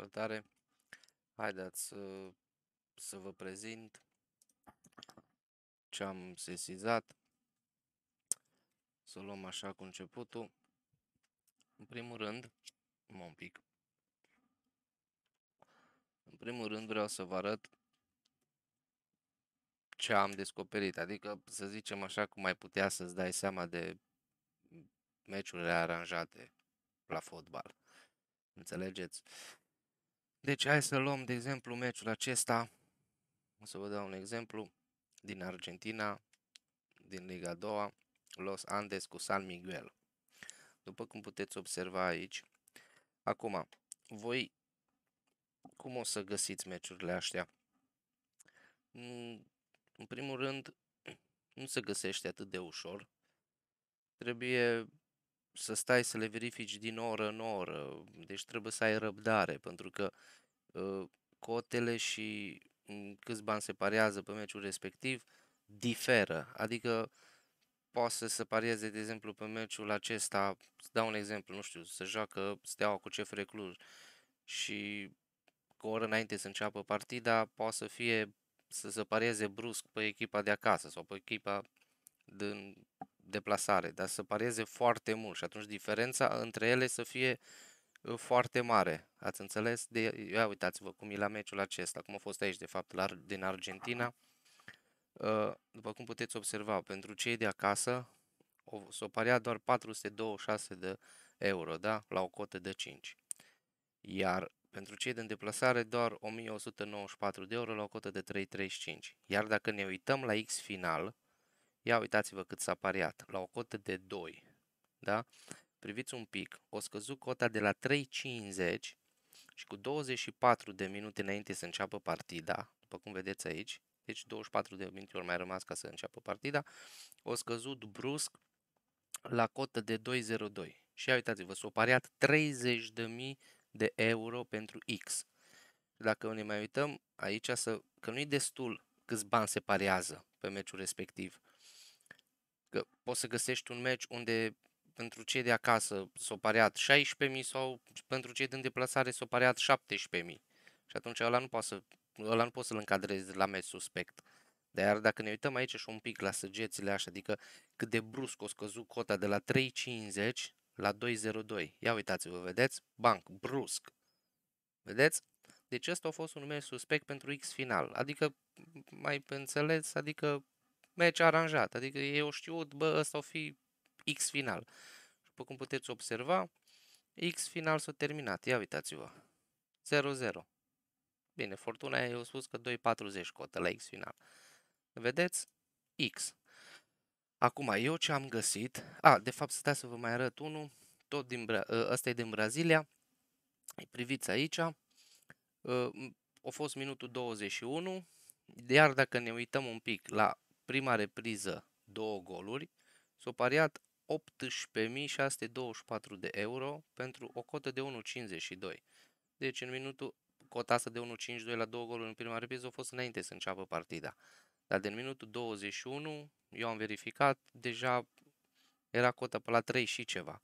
arătare. Haideți să, uh, să vă prezint ce am sesizat. Să luăm așa cu începutul. În primul rând, mă un pic. În primul rând vreau să vă arăt ce am descoperit. Adică, să zicem așa, cum mai putea să-ți dai seama de meciurile aranjate la fotbal. Înțelegeți? Deci hai să luăm de exemplu meciul acesta, o să vă dau un exemplu, din Argentina, din Liga 2, Los Andes cu San Miguel. După cum puteți observa aici, acum, voi cum o să găsiți meciurile astea? Mm, în primul rând, nu se găsește atât de ușor. Trebuie să stai să le verifici din oră în oră, deci trebuie să ai răbdare, pentru că ă, cotele și mm, câți bani se parează pe meciul respectiv diferă, adică poate să se parieze, de exemplu, pe meciul acesta, să dau un exemplu, nu știu, să joacă Steaua cu CFR Cluj și cu o oră înainte să înceapă partida, poate să fie să se parieze brusc pe echipa de acasă sau pe echipa din deplasare, dar să pareze foarte mult și atunci diferența între ele să fie uh, foarte mare. Ați înțeles? De, ia uitați-vă cum e la meciul acesta, cum a fost aici de fapt la, din Argentina. Uh, după cum puteți observa, pentru cei de acasă s-o parea doar 426 de euro, da? La o cotă de 5. Iar pentru cei de deplasare doar 1194 de euro la o cotă de 3,35. Iar dacă ne uităm la X final, Ia uitați-vă cât s-a pariat, la o cotă de 2, da? Priviți un pic, o scăzut cota de la 3,50 și cu 24 de minute înainte să înceapă partida, după cum vedeți aici, deci 24 de minute ori mai rămas ca să înceapă partida, o scăzut brusc la cotă de 2,02. Și ia uitați-vă, s a pariat 30.000 de euro pentru X. Dacă ne mai uităm aici, să, că nu-i destul câți bani se parează pe meciul respectiv poți să găsești un meci unde pentru cei de acasă s au pareat 16.000 sau pentru cei din deplasare s au pareat 17.000. Și atunci ăla nu poate să, ăla nu poți să-l încadrezi la meci suspect. Dar dacă ne uităm aici și un pic la săgețile așa, adică cât de brusc o scăzut cota de la 3.50 la 2.02. Ia uitați-vă, vedeți? Banc, brusc. Vedeți? Deci ăsta a fost un meci suspect pentru X final. Adică, mai înțeles, adică meci aranjat. Adică eu știu, bă, ăsta o fi X final. Și după cum puteți observa, X final s-a terminat. Ia uitați-vă. 0-0. Bine, Fortuna e, eu spus că 2-40 cotă la X final. Vedeți? X. Acum, eu ce am găsit... A, de fapt, stai să vă mai arăt unul. Tot din Bra... Ă, ăsta e din Brazilia. Priviți aici. Ă, a fost minutul 21. Iar dacă ne uităm un pic la prima repriză două goluri, s-au pariat 18.624 de euro pentru o cotă de 1,52. Deci în minutul cota asta de 1,52 la două goluri în prima repriză a fost înainte să înceapă partida. Dar din minutul 21, eu am verificat, deja era cota pe la 3 și ceva.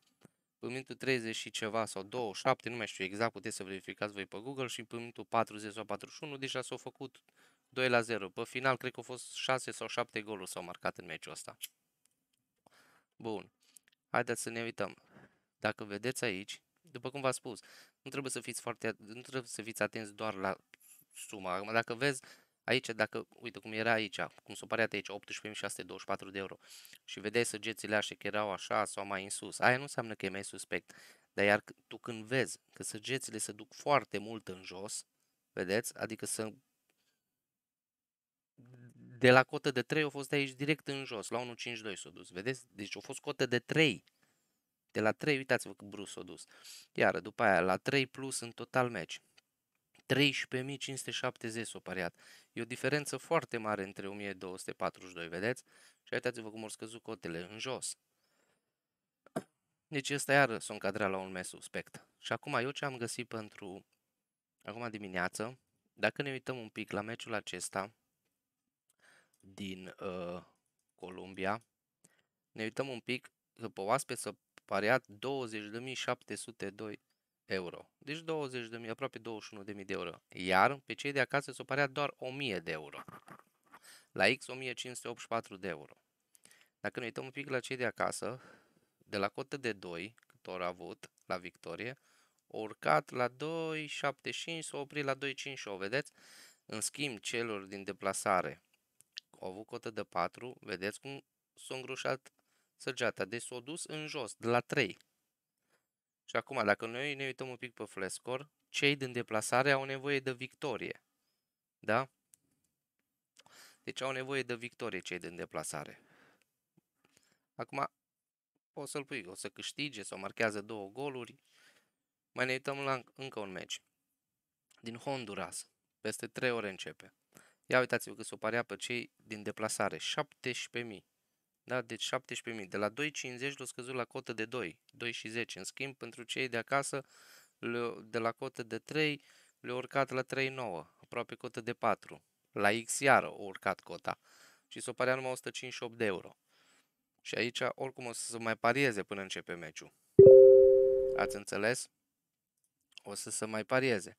În minutul 30 și ceva sau 27, nu mai știu exact, puteți să verificați voi pe Google și în minutul 40 sau 41 deja s-au făcut 2 la 0. Pe final, cred că au fost 6 sau 7 goluri s-au marcat în meciul ăsta. Bun. Haideți să ne uităm. Dacă vedeți aici, după cum v-am spus, nu trebuie să fiți foarte, nu trebuie să fiți atenți doar la suma. Acum, dacă vezi aici, dacă, uite cum era aici, cum s-o pariat aici, 18.624 de euro și vedeai săgețile așa că erau așa sau mai în sus, aia nu înseamnă că e mai suspect. Dar iar tu când vezi că săgețile se duc foarte mult în jos, vedeți? Adică să de la cotă de 3 au fost aici direct în jos, la 1.52 s-a dus, vedeți? Deci au fost cotă de 3. De la 3, uitați-vă cât brus s-a dus. Iară, după aia, la 3 plus în total meci. 13.570 s-a pariat. E o diferență foarte mare între 1242, vedeți? Și uitați-vă cum au scăzut cotele în jos. Deci ăsta iară s-a încadrat la un mes suspect. Și acum eu ce am găsit pentru acum dimineață, dacă ne uităm un pic la meciul acesta, din uh, Columbia, ne uităm un pic că pe oaspeți s-a pariat 20.702 euro. Deci 20.000, aproape 21.000 de euro. Iar pe cei de acasă s-a pariat doar 1.000 de euro. La X 1.584 de euro. Dacă ne uităm un pic la cei de acasă, de la cotă de 2, cât ori a avut la victorie, a urcat la 2.75, s-a oprit la o vedeți? În schimb, celor din deplasare, au avut cotă de 4, vedeți cum s-a îngrușat săgeata, deci s-a dus în jos, de la 3. Și acum, dacă noi ne uităm un pic pe flescor, cei din deplasare au nevoie de victorie. Da? Deci au nevoie de victorie cei din deplasare. Acum, o să-l pui, o să câștige, sau marchează două goluri. Mai ne uităm la încă un meci. Din Honduras. Peste trei ore începe. Ia uitați-vă că s-o pe cei din deplasare. 17.000. Da? Deci 17.000. De la 2,50 l-a scăzut la cotă de 2. 2 și 10. În schimb, pentru cei de acasă, de la cotă de 3, le-a urcat la 3,9. Aproape cotă de 4. La X iară a urcat cota. Și s-o parea numai 158 de euro. Și aici, oricum, o să se mai parieze până începe meciul. Ați înțeles? O să se mai parieze.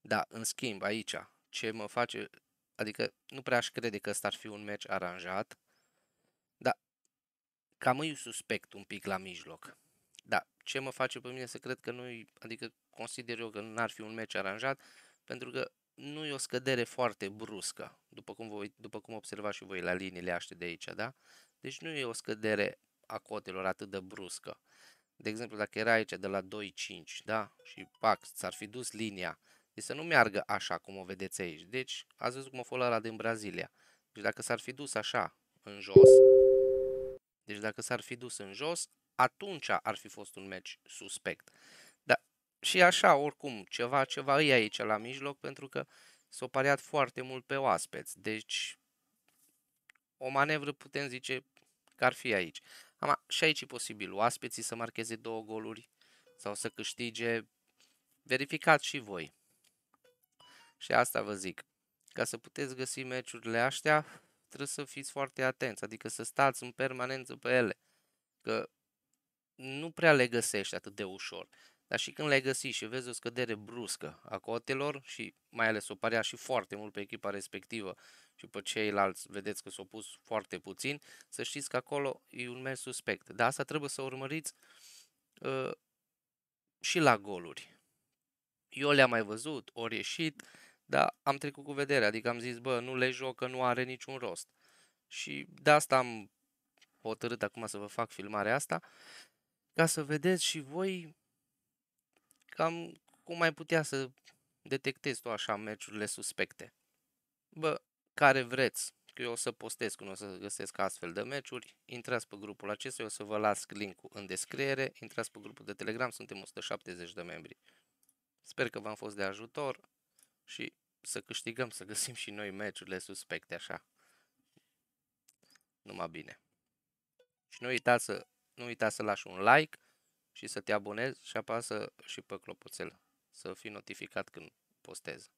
Da, în schimb, aici, ce mă face Adică nu prea aș crede că ăsta ar fi un meci aranjat, dar cam îi suspect un pic la mijloc. Da, ce mă face pe mine să cred că nu adică consider eu că nu ar fi un meci aranjat, pentru că nu e o scădere foarte bruscă, după cum, voi, după cum observați și voi la liniile aște de aici, da? Deci nu e o scădere a cotelor atât de bruscă. De exemplu, dacă era aici de la 2-5, da? Și pac, s-ar fi dus linia deci să nu meargă așa cum o vedeți aici. Deci, ați văzut cum a fost ăla din Brazilia. Deci dacă s-ar fi dus așa, în jos, deci dacă s-ar fi dus în jos, atunci ar fi fost un meci suspect. Dar și așa, oricum, ceva, ceva e aici la mijloc, pentru că s-a pariat foarte mult pe oaspeți. Deci, o manevră putem zice că ar fi aici. Ama, și aici e posibil oaspeții să marcheze două goluri sau să câștige. Verificați și voi. Și asta vă zic. Ca să puteți găsi meciurile astea, trebuie să fiți foarte atenți, adică să stați în permanență pe ele. Că nu prea le găsești atât de ușor. Dar și când le găsi și vezi o scădere bruscă a cotelor și mai ales o parea și foarte mult pe echipa respectivă și pe ceilalți vedeți că s-au pus foarte puțin, să știți că acolo e un mers suspect. Dar asta trebuie să urmăriți uh, și la goluri. Eu le-am mai văzut, ori ieșit, dar am trecut cu vedere, adică am zis, bă, nu le joc, că nu are niciun rost. Și de asta am hotărât acum să vă fac filmarea asta, ca să vedeți și voi cam cum mai putea să detectezi tu așa meciurile suspecte. Bă, care vreți, că eu o să postez când o să găsesc astfel de meciuri, intrați pe grupul acesta, eu o să vă las linkul în descriere, intrați pe grupul de Telegram, suntem 170 de membri. Sper că v-am fost de ajutor, și să câștigăm, să găsim și noi meciurile suspecte așa. Numai bine. Și nu uita să, nu uita să lași un like și să te abonezi și apasă și pe clopoțel să fii notificat când postez.